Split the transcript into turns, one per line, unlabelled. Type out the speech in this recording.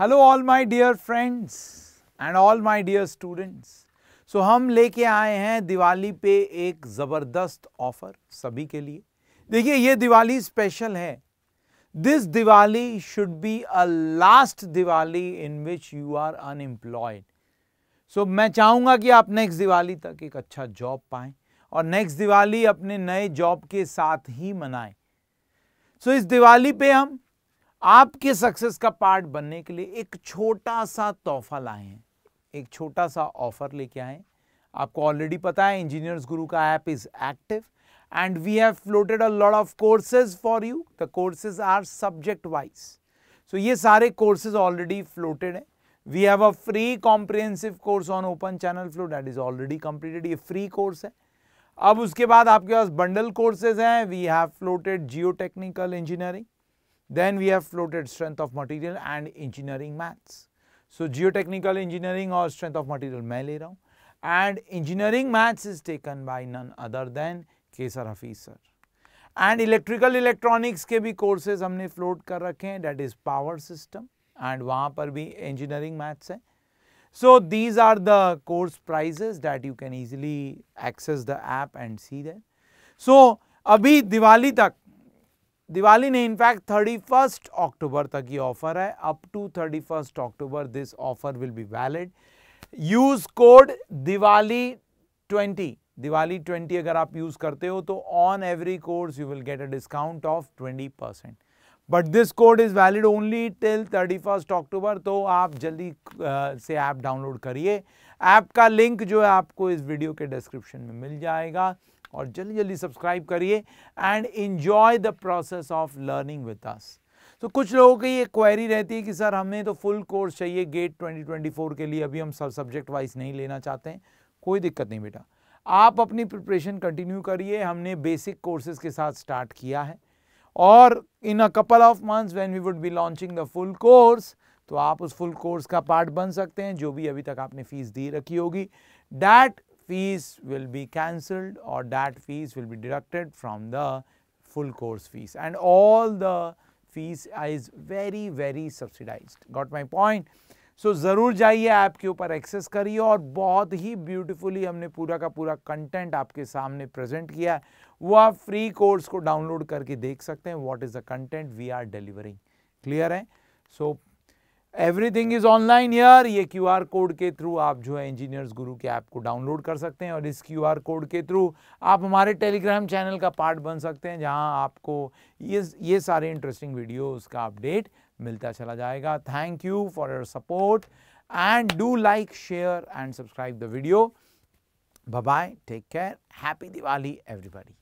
Hello all my dear friends and all my dear students so हम लेके आए हैं दिवाली पे एक ज़बरदस्त ऑफ़र सभी के लिए देखिए ये दिवाली स्पेशल है this Diwali should be a last Diwali in which you are unemployed so मैं चाहूँगा कि आप नेक्स्ट दिवाली तक एक अच्छा जॉब पाए और नेक्स्ट दिवाली अपने नए जॉब के साथ ही मनाएं सो so, इस दिवाली पे हम आपके सक्सेस का पार्ट बनने के लिए एक छोटा सा तोहफा लाए हैं एक छोटा सा ऑफर लेके आए आपको ऑलरेडी पता है इंजीनियर्स गुरु का app is active and we have floated a lot of courses for you the courses are subject wise so ये सारे कोर्सेज ऑलरेडी फ्लोटेड हैं we have a free comprehensive course on open channel flow that is already completed ये free course है अब उसके बाद आपके पास बंडल कोर्सेज हैं we have floated geotechnical engineering Then we have floated strength of material and engineering maths. So geotechnical engineering or strength of material मैं ले and engineering maths is taken by none other than Kesar Hafiz sir. And electrical electronics ke bhi courses humne float kar रखे that is power system and वहाँ par bhi engineering maths hai. So these are the course prices that you can easily access the app and see there. So abhi Diwali tak. Diwali नहीं in fact thirty first अक्टूबर तक ये offer है up to thirty first October this offer will be valid use code Diwali twenty Diwali twenty अगर आप यूज करते हो तो on every course you will get a discount of twenty percent but this code is valid only till thirty first October तो आप जल्दी से ऐप डाउनलोड करिए ऐप का लिंक जो है आपको इस वीडियो के डिस्क्रिप्शन में मिल जाएगा और जल्दी जल्दी सब्सक्राइब करिए and enjoy the process of learning with us तो कुछ लोगों की ये क्वेरी रहती है कि सर हमें तो फुल कोर्स चाहिए गेट 2024 के लिए अभी हम सब सब्जेक्ट वाइज नहीं लेना चाहते हैं कोई दिक्कत नहीं बेटा आप अपनी प्रिपरेशन कंटिन्यू करिए हमने बेसिक कोर्सेज के साथ स्टार्ट किया है और in a couple of months when we would be launching the full course तो आप उस फुल कोर्स का पार्ट बन सकते हैं जो भी अभी तक आपने फीस दी रखी होगी that fees will be cancelled or that fees will be deducted from the full course fees and all the fees is very very subsidized got my point so so, ज़रूर जाइए ऐप के ऊपर access करिए और बहुत ही beautifully हमने पूरा का पूरा कंटेंट आपके सामने प्रेजेंट किया है वो आप फ्री कोर्स को डाउनलोड करके देख सकते हैं what is the content we are delivering clear है so so, everything is online यार ये क्यू आर कोड के थ्रू आप जो है इंजीनियर्स गुरु के ऐप को डाउनलोड कर सकते हैं और इस क्यू आर कोड के थ्रू आप हमारे टेलीग्राम चैनल का पार्ट बन सकते हैं जहां आपको ये ये सारे इंटरेस्टिंग वीडियो उसका अपडेट मिलता चला जाएगा thank you for your support and do like share and subscribe the video bye take care happy Diwali everybody